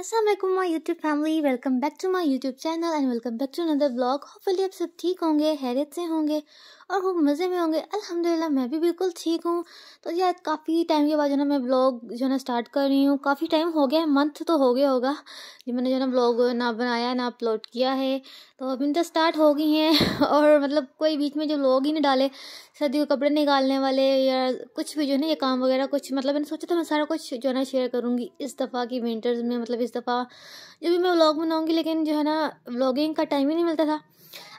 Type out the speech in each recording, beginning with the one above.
Aslam my YouTube family welcome back to my YouTube channel and welcome back to another blog hopefully आप सब ठीक होंगे हैरियत से होंगे और खूब मज़े में होंगे अल्हम्दुलिल्लाह मैं भी बिल्कुल ठीक हूँ तो यार काफ़ी टाइम के बाद जो ना मैं ब्लॉग जो ना स्टार्ट कर रही हूँ काफ़ी टाइम हो गया है मंथ तो हो गया होगा जो मैंने जो ना ब्लॉग ना बनाया ना अपलोड किया है तो अभी तो स्टार्ट हो गई हैं और मतलब कोई बीच में जो लोग ही नहीं डाले सर्दी के कपड़े निकालने वाले या कुछ भी जो ना ये काम वगैरह कुछ मतलब मैंने सोचा था मैं सारा कुछ जो ना शेयर करूँगी इस दफ़ा की विंटर्स में मतलब इस दफ़ा जो भी मैं ब्लॉग बनाऊँगी लेकिन जो है ना ब्लॉगिंग का टाइम ही नहीं मिलता था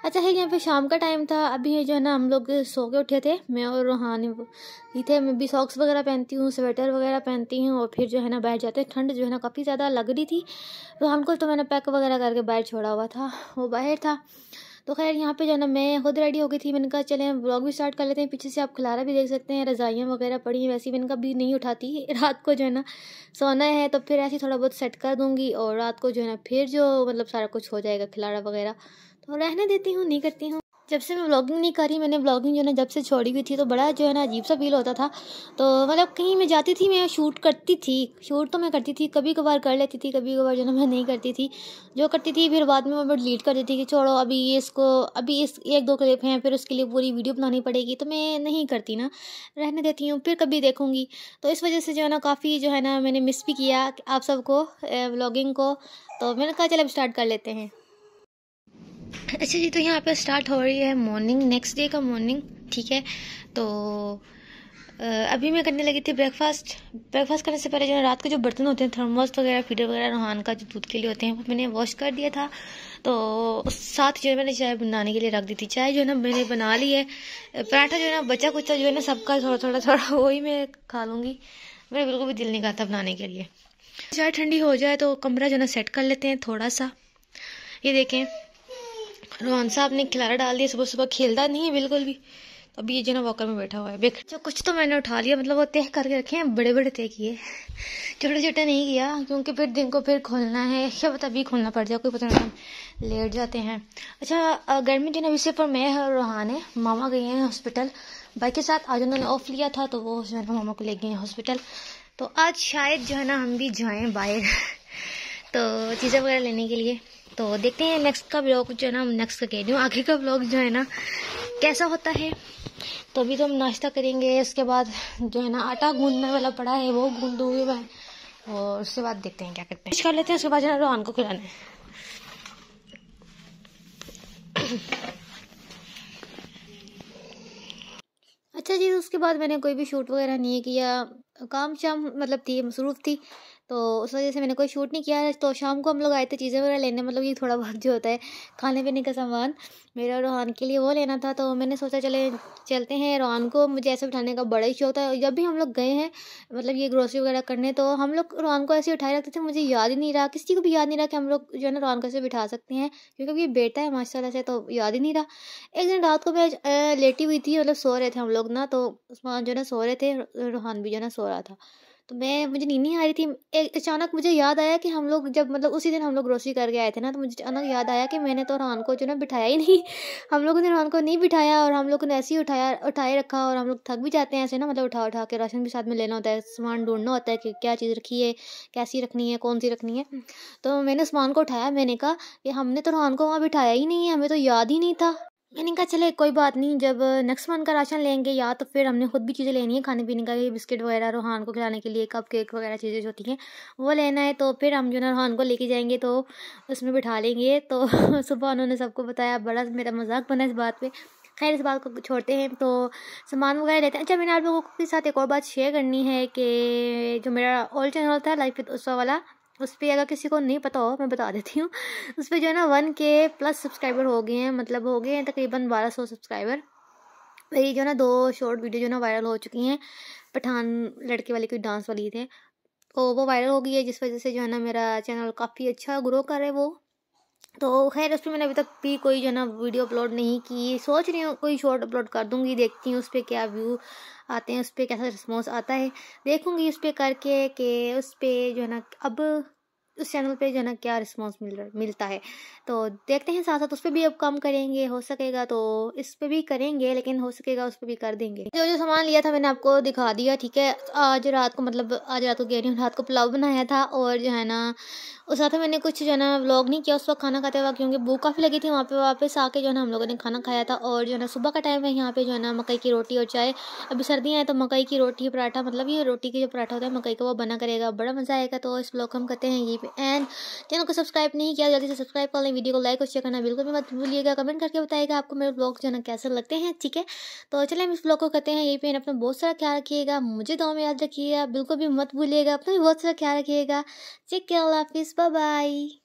अच्छा है यहाँ पे शाम का टाइम था अभी जो है ना हम लोग सो के उठे थे मैं और रूहानी ही थे मैं भी सॉक्स वगैरह पहनती हूँ स्वेटर वगैरह पहनती हूँ और फिर जो है ना बैठ जाते हैं ठंड जो है ना काफ़ी ज़्यादा लग रही थी रूहान को तो मैंने पैक वगैरह करके बाहर छोड़ा हुआ था वो बाहर था तो खैर यहाँ पे जो है ना मैं खुद रेडी हो गई थी मैंने कहा चले ब्लॉग भी स्टार्ट कर लेते हैं पीछे से आप खिलारा भी देख सकते हैं रज़ाइयाँ वगैरह पड़ी हैं वैसे मैंने कभी नहीं उठाती रात को जो है ना सोना है तो फिर ऐसे थोड़ा बहुत सेट कर दूँगी और रात को जो है ना फिर जो मतलब सारा कुछ हो जाएगा खिलारा वगैरह तो रहने देती हूँ नहीं करती हूँ जब से मैं ब्लॉगिंग नहीं करी मैंने ब्लॉगिंग जो है ना जब से छोड़ी हुई थी तो बड़ा जो है ना अजीब सा फील होता था तो मतलब कहीं मैं जाती थी मैं शूट करती थी शूट तो मैं करती थी कभी कभार कर लेती थी कभी कभार जो है ना मैं नहीं करती थी जो करती थी फिर बाद में मैं डिलीट कर देती थी कि छोड़ो अभी ये इसको अभी इस एक दो क्लिप हैं फिर उसके लिए पूरी वीडियो बनानी पड़ेगी तो मैं नहीं करती ना रहने देती हूँ फिर कभी देखूँगी तो इस वजह से जो है ना काफ़ी जो है ना मैंने मिस भी किया आप सबको ब्लॉगिंग को तो मैंने कहा चल अब स्टार्ट कर लेते हैं अच्छा जी तो यहाँ पर स्टार्ट हो रही है मॉर्निंग नेक्स्ट डे का मॉर्निंग ठीक है तो अभी मैं करने लगी थी ब्रेकफास्ट ब्रेकफास्ट करने से पहले जो रात के जो बर्तन होते हैं थर्मोस वगैरह फीडर वगैरह रोहान का जो दूध के लिए होते हैं वो मैंने वॉश कर दिया था तो साथ जो है मैंने चाय बनाने के लिए रख दी थी चाय जो है ना मैंने बना ली है पराठा जो है ना बचा कुचा जो है ना सबका थोड़ा थोड़ा थोड़ा वही मैं खा लूँगी मेरा बिल्कुल भी दिल नहीं करता बनाने के लिए चाय ठंडी हो जाए तो कमरा जो है ना सेट कर लेते हैं थोड़ा सा ये देखें रोहन साहब ने खिलाड़ा डाल दिया सुबह सुबह खेलता नहीं है बिल्कुल भी अभी ये जो ना वॉकर में बैठा हुआ है देख जो अच्छा, कुछ तो मैंने उठा लिया मतलब वो तय करके रखे हैं बड़े बड़े तय किए छोटे छोटे नहीं किया क्योंकि फिर दिन को फिर खोलना है क्या पता अभी खोलना पड़ जाए कोई पता नहीं लेट जाते हैं अच्छा गर्मी दिन अभी सिर्फ मैं और रोहान है मामा गए हैं हॉस्पिटल बाइक के साथ आज उन्होंने ऑफ लिया था तो वो जो है ना मामा को ले गए हैं हॉस्पिटल तो आज शायद जो है ना हम भी जाएँ बाहर तो चीज़ें वगैरह लेने के लिए तो देखते हैं नेक्स्ट का ब्लॉग जो है ना नेक्स्ट का कह रही हूँ आगे का ब्लॉग जो है ना कैसा होता है तो अभी तो हम नाश्ता करेंगे उसके बाद जो है ना आटा गूंदने वाला पड़ा है वो गूंद दूंगी मैं और उसके बाद देखते हैं क्या करते हैं कर लेते हैं उसके बाद जो है रोहान को खिलाना अच्छा जी उसके बाद मैंने कोई भी शूट वगैरह नहीं किया काम शाम मतलब थी मसरूफ़ थी तो उस वजह से मैंने कोई शूट नहीं किया तो शाम को हम लोग आए थे चीज़ें वगैरह लेने मतलब ये थोड़ा बहुत जो होता है खाने पीने का सामान मेरा रोहान के लिए वो लेना था तो मैंने सोचा चले चलते हैं रोहान को मुझे ऐसे उठाने का बड़ा ही शौक था जब भी हम लोग गए हैं मतलब ये ग्रोसरी वगैरह करने तो हम लोग रोहान को ऐसे उठाए रखते थे मुझे याद ही नहीं रहा किसी को भी याद नहीं रहा कि हम लोग जो है ना रोहान को ऐसे बिठा सकते हैं क्योंकि ये बेटा है माशा से तो याद ही नहीं रहा एक दिन रात को मैं लेटी हुई थी मतलब सो रहे थे हम लोग ना तो उसमें जो है ना सो रहे थे रोहान भी जो है ना सो रहा था तो मैं मुझे नींद आ रही थी एक अचानक मुझे याद आया कि हम लोग जब मतलब उसी दिन हम लोग ग्रोसरी करके आए थे ना तो मुझे अचानक याद आया कि मैंने तो रान को जो ना बिठाया ही नहीं हम लोगों ने रान को नहीं बिठाया और हम लोगों ने ऐसे ही उठाया उठाए रखा और हम लोग थक भी जाते हैं ऐसे ना मतलब उठा उठा के राशन भी साथ में लेना होता है सामान ढूंढना होता है कि क्या चीज़ रखी है कैसी रखनी है कौन सी रखनी है हम्म। तो मैंने सामान को उठाया मैंने कहा कि हमने तो रान को वहाँ बिठाया ही नहीं है हमें तो याद ही नहीं था मैंने कहा चले कोई बात नहीं जब नेक्स्ट मंथ का राशन लेंगे या तो फिर हमने खुद भी चीज़ें लेनी है खाने पीने का ये बिस्किट वगैरह रोहान को खिलाने के लिए कप केक वगैरह चीज़ें जो होती हैं वो लेना है तो फिर हम जो ना रोहान को लेके जाएंगे तो उसमें बिठा लेंगे तो सुबह उन्होंने सबको बताया बड़ा मेरा मजाक बना इस बात पर खैर इस बात को छोड़ते हैं तो सामान वगैरह लेते हैं अच्छा मैंने आप लोगों के साथ एक और बात शेयर करनी है कि जो मेरा ओल्ड चैनल था लाइफ विद उसवा वाला उस पर अगर किसी को नहीं पता हो मैं बता देती हूँ उस पर जो है ना वन के प्लस सब्सक्राइबर हो गए हैं मतलब हो गए हैं तकरीबन बारह सौ सब्सक्राइबर मेरी जो है ना दो शॉर्ट वीडियो जो है ना वायरल हो चुकी हैं पठान लड़के वाली कोई डांस वाली थे तो वो वायरल हो गई है जिस वजह से जो है ना मेरा चैनल काफ़ी अच्छा ग्रो कर रहा है वो तो खैर उस पर मैंने अभी तक भी कोई जो है ना वीडियो अपलोड नहीं की सोच रही हूँ कोई शॉर्ट अपलोड कर दूँगी देखती हूँ उस पर क्या व्यू आते हैं उस पर कैसा रिस्पॉन्स आता है देखूँगी उस पर करके कि उस पर जो है ना अब उस चैनल पे जो है ना क्या रिस्पॉन्स मिल मिलता है तो देखते हैं साथ साथ उस पर भी अब कम करेंगे हो सकेगा तो इस पर भी करेंगे लेकिन हो सकेगा उस पर भी कर देंगे जो जो सामान लिया था मैंने आपको दिखा दिया ठीक है आज रात को मतलब आज रात को गहरी रात को पुलाव बनाया था और जो है ना उस साथ मैंने कुछ जो है ना व्लॉग नहीं किया उस वक्त खाना खाते वक्त क्योंकि भूख काफ़ी लगी थी वहाँ पर वापस आके जो है ना हम लोगों ने खाना खाया था और जो है ना सुबह का टाइम है यहाँ पर जो है ना मकई की रोटी और चाय अभी सर्दियाँ हैं तो मकई की रोटी पराठा मतलब ये रोटी की जो पराठा होता है मकई का वो बना करेगा बड़ा मज़ा आएगा तो इस ब्लॉग हम करते हैं ये एंड चैनल को सब्सक्राइब नहीं किया जल्दी से सब्सक्राइब कर लें वीडियो को लाइक और शेयर करना बिल्कुल भी मत भूलिएगा कमेंट करके बताएगा आपको मेरे ब्लॉग जो है कैसे लगते हैं ठीक है तो चलिए हम इस ब्लॉग को करते हैं यही पेन अपना बहुत सारा ख्याल रखिएगा मुझे दो में याद रखिएगा बिल्कुल भी मत भूलिएगा अपना भी बहुत सारा ख्याल रखिएगा चेक किया हाफिज़ बाय